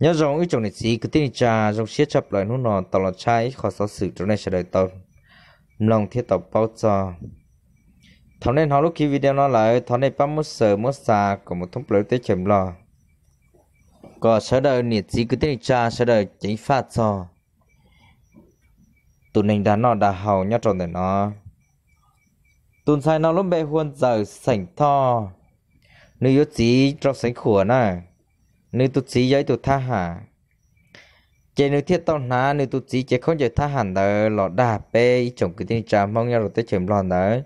nhớ rằng ý chồng này gì cứ tin cha trong xiết chập lại nút nọ tàu là trai khó xóa xử trong này sẽ đợi tao lòng thiết tao bao giờ thằng nên họ lúc khi video nó lại thằng này bấm một sờ một xa của một thông lưỡi tới chèm lo có sẽ đợi nhiệt gì cứ tin cha sẽ đợi chính phát cho tụi mình đã nó đã hầu nhớ chồng để nó tụi sai nó lúc bé huân giờ sảnh tho nếu yếu gì trong sảnh khủa nè nếu tu xí giới tu tha hà chế nếu thiết tao ná nếu tu xí chế không giới tha hẳn đó lọ đà bê chồng cái tin trà mong nhau lọ tới chém lòn đó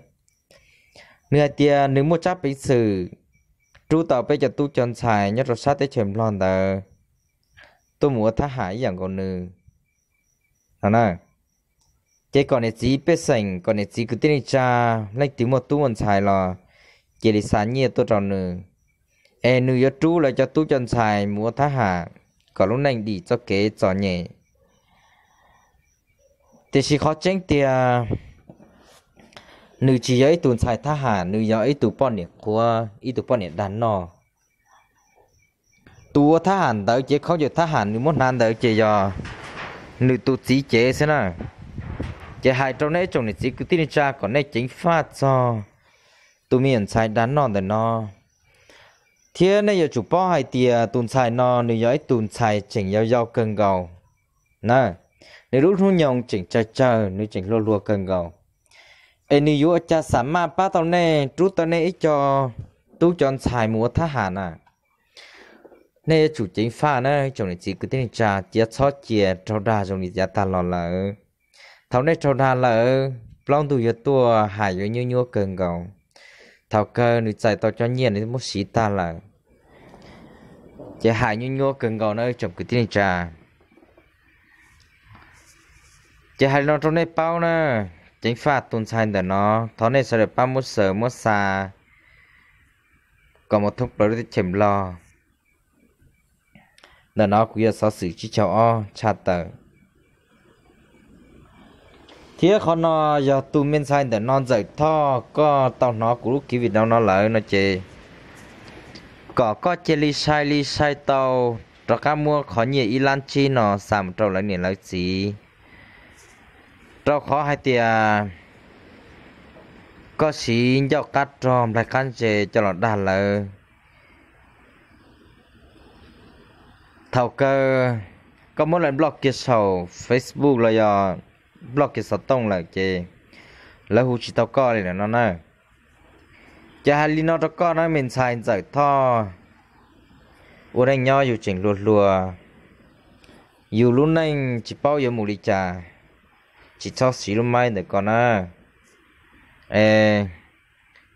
nếu tia nếu mua chấp bình sử chú tao bây cho tu chân xài nhất lọ sát tới chém lòn đó tu muốn tha hải dạng còn nữ đó nè chế còn này chỉ biết sành còn này chỉ cứ tin trà lấy tiếng một tu mình xài lọ, chế để sáng nhiều tu tròn nữa e nữ yếu trú là cho tu chân sai mua thá hà có lúc này đi cho kế cho nhẹ thì chỉ khó tránh thì à, nữ chỉ ấy tuần sai thá hà nữ yếu ấy tu bọn nhiệt của ý tu bọn nhiệt đàn nọ tu thá hàn đỡ chế khó giờ thá hàn nữ muốn nan đỡ chế giờ nữ tu chỉ chế xem nào chế hai trong này trong này chỉ cứ tin cha còn này chính phát cho tu miền xài đàn nọ để nó no thế này giờ chủ bao hai tia tùn xài nó nếu giờ tùn xài chỉnh giao giao cần gầu nè nếu lúc hôn nhông chỉnh chờ chờ nếu chỉnh lô lô cần gầu ê nếu yếu cha sắm mà ba tao nè chú tao nè ít cho tu chọn xài mua thá hà nè nè chủ chính pha nè trong này chỉ cứ tiếng trà chia xót chia trâu đa trong này gia ta lò là thảo này trâu đa là plong tu yếu tua hải yếu nhiêu nhiêu cần gầu thảo cơ nữ chạy tao cho nhiên đến một xí ta là chỉ hại như nhô cần gò nơi chụp cái tiền trà chỉ hại nó trong này bao nè chính phạt tuần sai để nó thó này sẽ được bao một sở một xa còn một thúc bờ thì chìm lo để nó cũng giờ sao xử chỉ cho o cha tờ thế khó nó giờ tu minh sai để non dậy tho có tao nó cũng lúc kia việt nam nó lại nó chê có có chê ly sai ly sai tao rồi cá mua khó nhiều ilan chi nó sắm trâu lấy nè lấy gì trâu khó hai tia có xí cho cắt tròn lại căn chê cho nó đàn lại thầu cơ có muốn lần blog kia sau facebook là giờ block cái sọt tông là chê là hú chỉ tao co này là nó nè chả hà nó tao co nó mình xài giải tho ở đây nho dù chỉnh lùa lùa dù lúc này chỉ bao giờ mù đi trà chỉ cho xí lúc mai được con à ê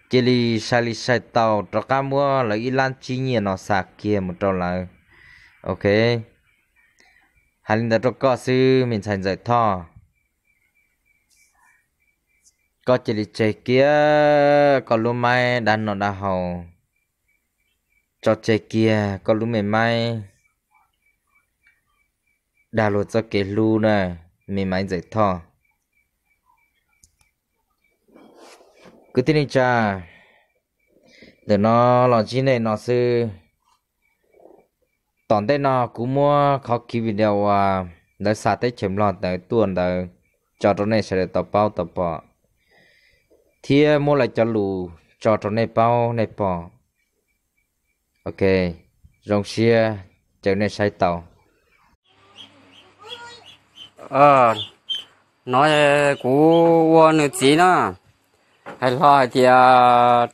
chỉ đi xài đi xài tàu tao cá mua là ít lan chi nhiên nó sạc kia một trâu là ok hai linh đã tao có sư mình thành giải thò có chỉ đi chơi kia có lúc mai đàn nó đã hầu cho chơi kia có lúc mình mai đã lột cho cái lu này mình mai dậy thò cứ tin đi cha để nó lọ chi này nó sư tòn đây nó cũng mua khó kí video à đã xả tới chấm lọt tới tuần tới cho trong này sẽ được tập bao tập bỏ thì mua lại cho lù cho cho này bao này bò ok rong xia chở này sai tàu ờ nói của nữ chị nó hay là thì à,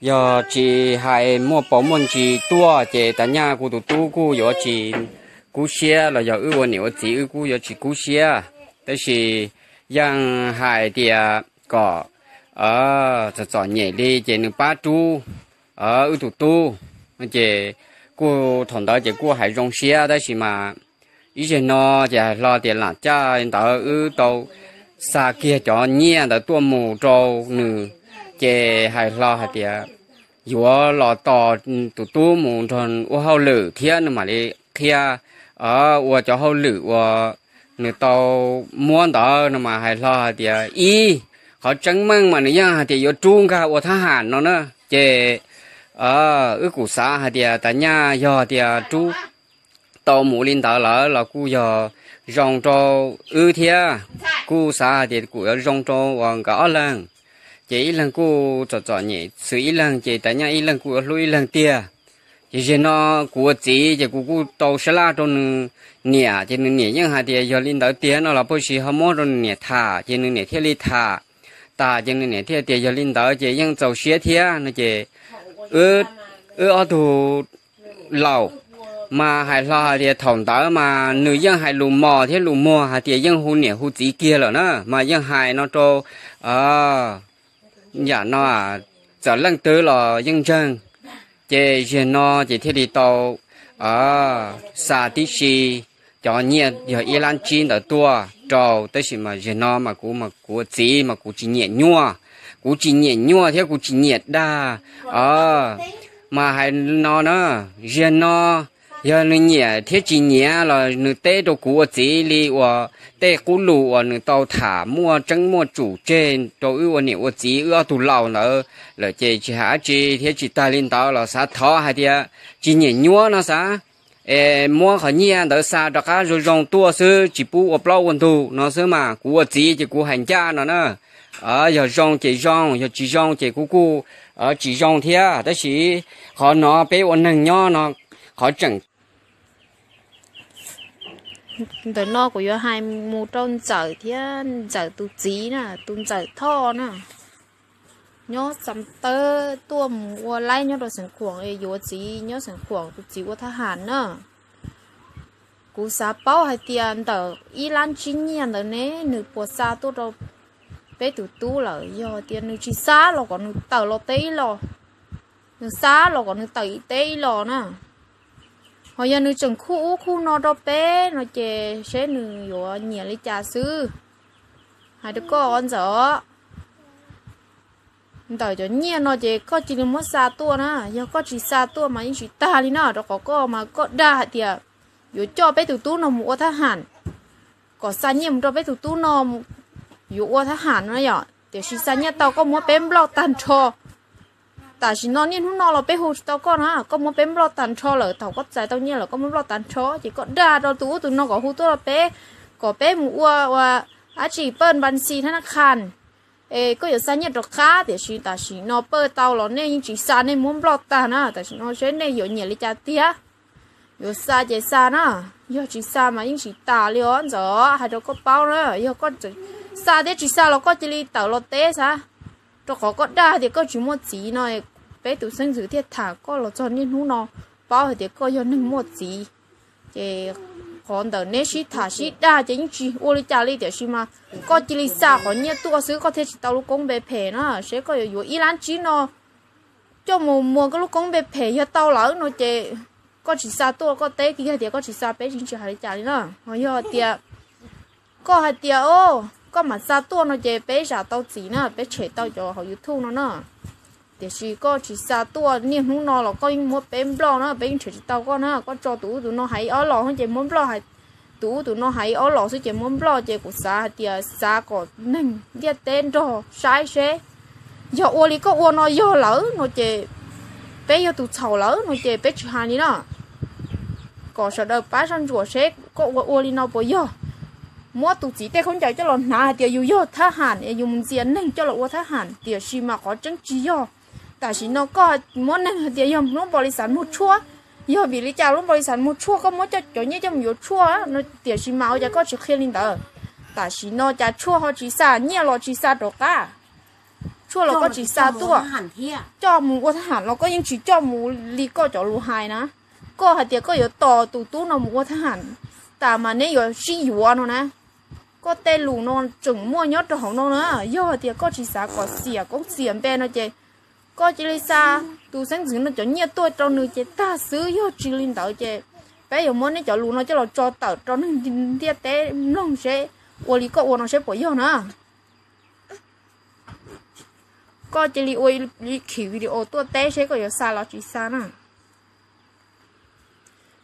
giờ chị hay mua bóng môn chị tua chị tại nhà của tụi tu của giờ chị cú xe là giờ ưu quan nhiều chị ưu của giờ chị cú xe tới chị giang hải thì à, có ờ sợ sợ nhẹ đi chị nương ba chú ờ ưu tụ tu chị cô thằng đó chị cô hải rong xe đó xí mà ý chị nó chị lo tiền là cha anh đó ưu tụ xa kia cho nhẹ đó tua mù trâu nữ chị hải lo hãy tiền vừa lo to tụ tu mù thằng ô hậu lử thiên mà đi kia à, ờ, ô cho hậu lử ô nữ tàu muốn đó mà hải lo hãy tiền ý họ chẳng mang mà nè thì yo trung cả ô tha hàn nó nữa chè ờ ư cụ xã hà thì ta nhà yo thì chú tàu mũ linh tàu lỡ là cụ yo rong cho ư thia cụ xã thì cụ yo rong cho hoàng cả lần chỉ ít lần cụ cho cho nhỉ sự ý lần chỉ ta nhà ít lần cụ lui lần tia chỉ chỉ nó cụ chỉ chỉ cụ cụ tàu xe la cho nè chỉ nè nhưng hà thì yo linh tàu tia nó là bôi xì hâm mộ cho nè thà chỉ nè thia li thà ta chân này nè thế thì giờ linh đạo chị dân cháu xía thế nó chị ư ư ở thủ lầu mà hải lo thì thằng đó mà nữ nhân hải lù mò thì lù mò hà thì dân hôn nè hôn tí kia rồi nữa mà dân hải nó cho à nhà nó à giờ lần tới là dân chân chị dân nó chị thế thì tàu à xa tí xì cho nhiên giờ Iran chín ở tua trầu tới xí mà giờ nó mà cú mà cú gì mà cú chỉ nhẹ nhua cú chỉ nhẹ nhua thế cú chỉ nhẹ đa ờ mà hay nó nó giờ nó giờ nó nhẹ thế chỉ nhẹ là nó tê đồ cú gì li và tê cú lù và nó tàu thả mua trứng mua chủ trên đồ ưu nhẹ và gì ưa tụ lâu nữa là chỉ chỉ hả chỉ thế chỉ ta lên tàu là sao thọ hay thế chỉ nhẹ nhua nó sao 诶，摸和年的啥这个就让多是几步我不老温度，那是嘛，过节就过寒假了呢。à ờ, giờ rong chỉ rong giờ chỉ rong chỉ cú cú à ờ, chỉ rong thế đó chỉ họ nó bé ổn nâng nhau nó họ chẳng tớ nó của yo hai mu trôn chở thế chở tu chí nè tu chở thọ nè nhớ sắm tơ tuồng qua lại nhớ rồi sẵn cuồng ấy yếu chỉ nhớ sẵn cuồng cũng chỉ qua thà hàn nữa cú sa bao hay tiền tờ y lan chín nhiên tờ nè nữ bộ sa tu rồi bé tu tu là do tiền nữ chỉ sa lo còn nữ tờ lo tây lo nữ sa lo còn nữ tờ tây lo nè hồi giờ nữ chừng khu khu nó đó bé nó chè sẽ nữ yếu nhẹ lấy trà sư hai đứa con rồi đợi cho nhẹ nó chỉ có chỉ là mất xa tua nữa giờ có chỉ xa tua mà chỉ ta đi nữa đó có có mà có đa thì à giờ cho bé tụi tú nó mua thà hẳn có xa nhiệm cho bé tụi tú nó giờ mua thà hẳn nữa giờ thì chỉ xa nhất tao có mua bé blog tan cho ta chỉ nó nhiên nó là bé hụt tao có ha có mua bé blog tan cho là tao có giải tao nhiên là có mua blog tan cho chỉ có đa đó tú tụi nó có hú tao là bé có bé mua và à chỉ bên bán xì thằng khăn ê có yếu sao nhất được khá thì chỉ ta chỉ nó bơ tao lo nên chỉ sao nên muốn block ta na ta chỉ nó sẽ nên yếu nhẹ lấy cha tia yếu sao chỉ na yếu chỉ sao mà những chỉ ta liu anh rồi hay có bao nữa yếu có chỉ sao thế chỉ sao nó có chỉ li tao lo té sa cho khó có đa thì có chỉ một chỉ nói bé tụ sinh sự thiết thả có lo cho nên hú nó bao thì có yếu nên một chỉ chỉ eh, còn tờ nét sĩ thả sĩ đa chính chỉ ô lý trả lý tiểu sĩ mà có chỉ lý xa còn nhé tu có sứ có thể chỉ tao lúc công bề phê nó sẽ có yếu ý lán chí nó cho mùa mùa cái lúc công bề phê cho tao lỡ nó chê có chỉ xa tu có tế kia thì có chỉ xa bé chính chỉ hãy trả lý nó hồi giờ tiệt có hạt tiệt ô có mà xa tu nó chê bé giả tao chỉ nó bé chế tao cho họ youtube thương nó nó thì chỉ có chỉ xa tua nhưng không nó là có một bên bò nó bên chỉ tao con nó có cho tú tụ nó hay ở lò không chỉ muốn bò hay tú tụ nó hay ở lò sẽ chỉ muốn bò chỉ của xa thì xa có nên biết tên đó sai xe giờ ô li có ô nó giờ lỡ nó chỉ bây giờ tụ sầu lỡ nó chỉ bé chỉ hai nữa có sợ đâu bá sang chùa xe có ô ô lý nó bây giờ mua tụ chỉ tay không chạy cho lon nà thì yêu yêu thà hẳn yêu mình tiền nên cho là ô thà hẳn thì chỉ mà có chân chỉ yêu แต่ฉันก็มันนั่นเดียวยอมลงบริษัทมุดชั่วยอมวิริจาลงบริษัทมุดชั่วก็มันจะจนยี่จะมีชั่วนะเดี๋ยวฉันมาจะก็จะเคลียร์ลินเดอร์แต่ฉันจะชั่วเขาจีซาเนี่ยรอจีซาดอกก้าชั่วเราก็จีซาตัวจอมูวัฒหารเราก็ยังจีจอมูลีก็จอรูไฮนะก็เดียวก็อยู่ต่อตู่ตู้นอมูวัฒหารแต่มันเนี่ยอยู่ชี้อยู่อ่ะนะก็เตลูนอนจึงมั่วยอดของนอนนะย่อเดียวก็จีซาก็เสียก็เสียแปนนะเจ có chỉ lý xa tu sáng dựng nó cho nhiều tôi trong nữ chế ta xứ yo chỉ linh đạo chế bây giờ muốn nó cho luôn nó cho là cho tờ cho nó địa tế nông sẽ ô lý có ô nó sẽ bỏ yo nữa có chỉ lý ô lý khi video tôi tế sẽ có yo xa là chỉ xa nè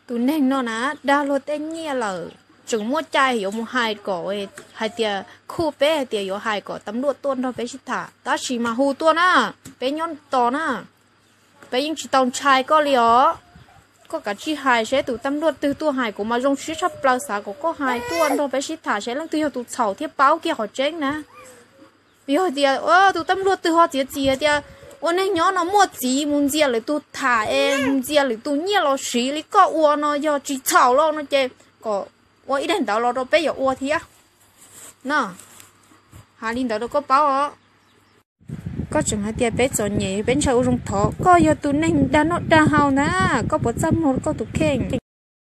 tu nên nó nà download tế nhiều lời chúng mua chai hiểu mua cổ ấy hai khu bé hai tia hiểu cổ tấm lụa tuôn thôi bé chỉ thả ta chỉ tuôn á bé nhon to á bé nhưng chỉ tông chai có lió có cả chi hai sẽ tụ tấm lụa từ tua hai của mà rong xí sắp lao xả của có hai tuôn thôi bé chỉ thả sẽ lăng từ hiểu tụ sầu thiết báo kia họ chết nè bây giờ tia ơ tụ tấm lụa từ họ tia gì tia ôn anh nhớ nó mua gì muốn gì là tụ thả em muốn gì là tụ nhẹ lo xí lý có uo nó do chỉ sầu lo nó chơi có 我一天到老都被有我天啊，那下领导都给包哦。có chẳng hạn tiền bé cho nhỉ bên sau rung thọ có yêu tụ nên đã nó đã hào nè có bộ trăm một có tụ khen